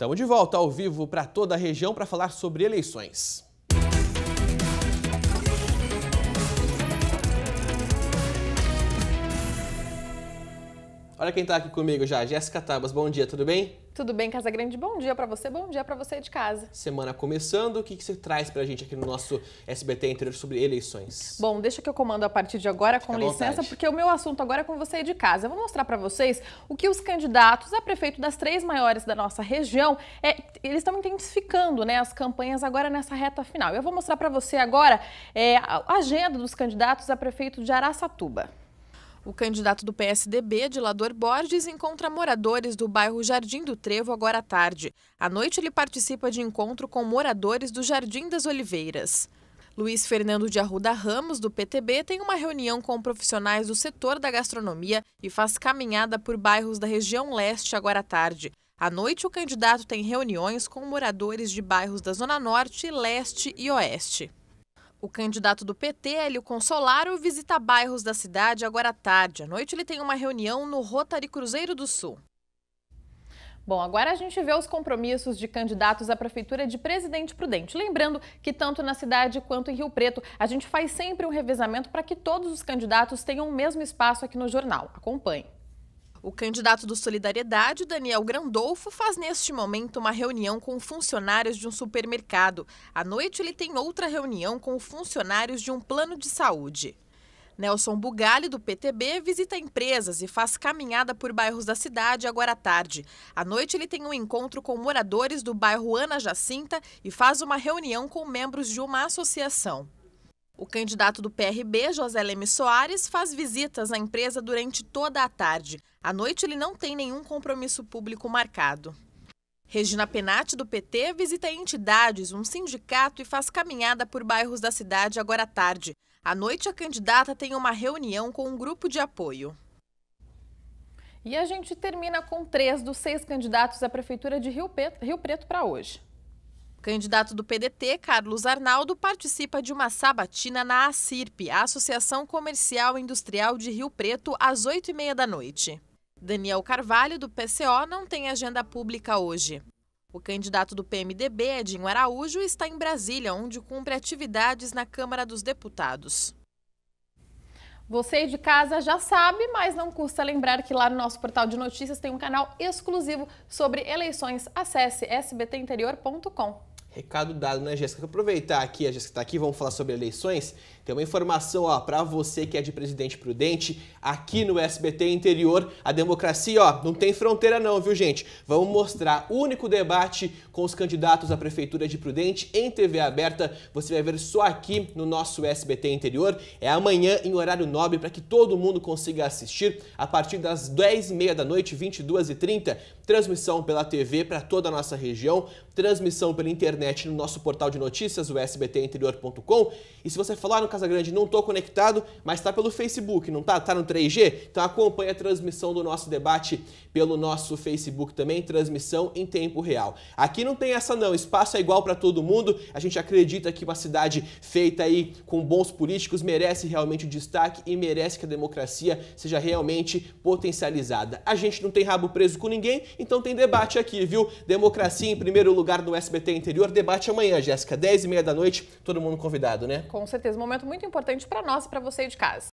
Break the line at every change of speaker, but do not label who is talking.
Estamos de volta ao vivo para toda a região para falar sobre eleições. Olha quem está aqui comigo já, Jéssica Tabas. Bom dia, tudo bem?
Tudo bem, Casa Grande? Bom dia para você, bom dia para você de casa.
Semana começando, o que, que você traz para a gente aqui no nosso SBT Interior sobre eleições?
Bom, deixa que eu comando a partir de agora, com Fica licença, porque o meu assunto agora é com você de casa. Eu vou mostrar para vocês o que os candidatos a prefeito das três maiores da nossa região, é, eles estão intensificando né, as campanhas agora nessa reta final. Eu vou mostrar para você agora é, a agenda dos candidatos a prefeito de Araçatuba. O candidato do PSDB, Dilador Borges, encontra moradores do bairro Jardim do Trevo agora à tarde. À noite, ele participa de encontro com moradores do Jardim das Oliveiras. Luiz Fernando de Arruda Ramos, do PTB, tem uma reunião com profissionais do setor da gastronomia e faz caminhada por bairros da região leste agora à tarde. À noite, o candidato tem reuniões com moradores de bairros da Zona Norte, Leste e Oeste. O candidato do PT, Hélio Consolaro, visita bairros da cidade agora à tarde. À noite, ele tem uma reunião no Rotary Cruzeiro do Sul. Bom, agora a gente vê os compromissos de candidatos à Prefeitura de Presidente Prudente. Lembrando que tanto na cidade quanto em Rio Preto, a gente faz sempre um revezamento para que todos os candidatos tenham o mesmo espaço aqui no jornal. Acompanhe. O candidato do Solidariedade, Daniel Grandolfo, faz neste momento uma reunião com funcionários de um supermercado. À noite, ele tem outra reunião com funcionários de um plano de saúde. Nelson Bugalli, do PTB, visita empresas e faz caminhada por bairros da cidade agora à tarde. À noite, ele tem um encontro com moradores do bairro Ana Jacinta e faz uma reunião com membros de uma associação. O candidato do PRB, José Leme Soares, faz visitas à empresa durante toda a tarde. À noite, ele não tem nenhum compromisso público marcado. Regina Penati, do PT, visita entidades, um sindicato e faz caminhada por bairros da cidade agora à tarde. À noite, a candidata tem uma reunião com um grupo de apoio. E a gente termina com três dos seis candidatos à Prefeitura de Rio Preto para hoje. candidato do PDT, Carlos Arnaldo, participa de uma sabatina na ACIRP, a Associação Comercial e Industrial de Rio Preto, às 8h30 da noite. Daniel Carvalho, do PCO, não tem agenda pública hoje. O candidato do PMDB, Edinho Araújo, está em Brasília, onde cumpre atividades na Câmara dos Deputados. Você de casa já sabe, mas não custa lembrar que lá no nosso portal de notícias tem um canal exclusivo sobre eleições. Acesse sbtinterior.com.
Recado dado, né, Jéssica? Aproveitar aqui, a Jéssica está aqui, vamos falar sobre eleições. Tem uma informação ó, para você que é de Presidente Prudente, aqui no SBT Interior, a democracia ó, não tem fronteira não, viu gente? Vamos mostrar o único debate com os candidatos à Prefeitura de Prudente em TV aberta. Você vai ver só aqui no nosso SBT Interior. É amanhã em horário nobre para que todo mundo consiga assistir a partir das 10h30 da noite, 22h30. Transmissão pela TV para toda a nossa região, transmissão pela internet internet no nosso portal de notícias, o sbtinterior.com. E se você falar no Casa Grande, não estou conectado, mas está pelo Facebook, não tá? Tá no 3G? Então acompanha a transmissão do nosso debate pelo nosso Facebook também, transmissão em tempo real. Aqui não tem essa não, espaço é igual para todo mundo. A gente acredita que uma cidade feita aí com bons políticos merece realmente o destaque e merece que a democracia seja realmente potencializada. A gente não tem rabo preso com ninguém, então tem debate aqui, viu? Democracia em primeiro lugar no SBT Interior. Web Debate amanhã, Jéssica, 10h30 da noite, todo mundo convidado, né?
Com certeza, um momento muito importante para nós e para você de casa.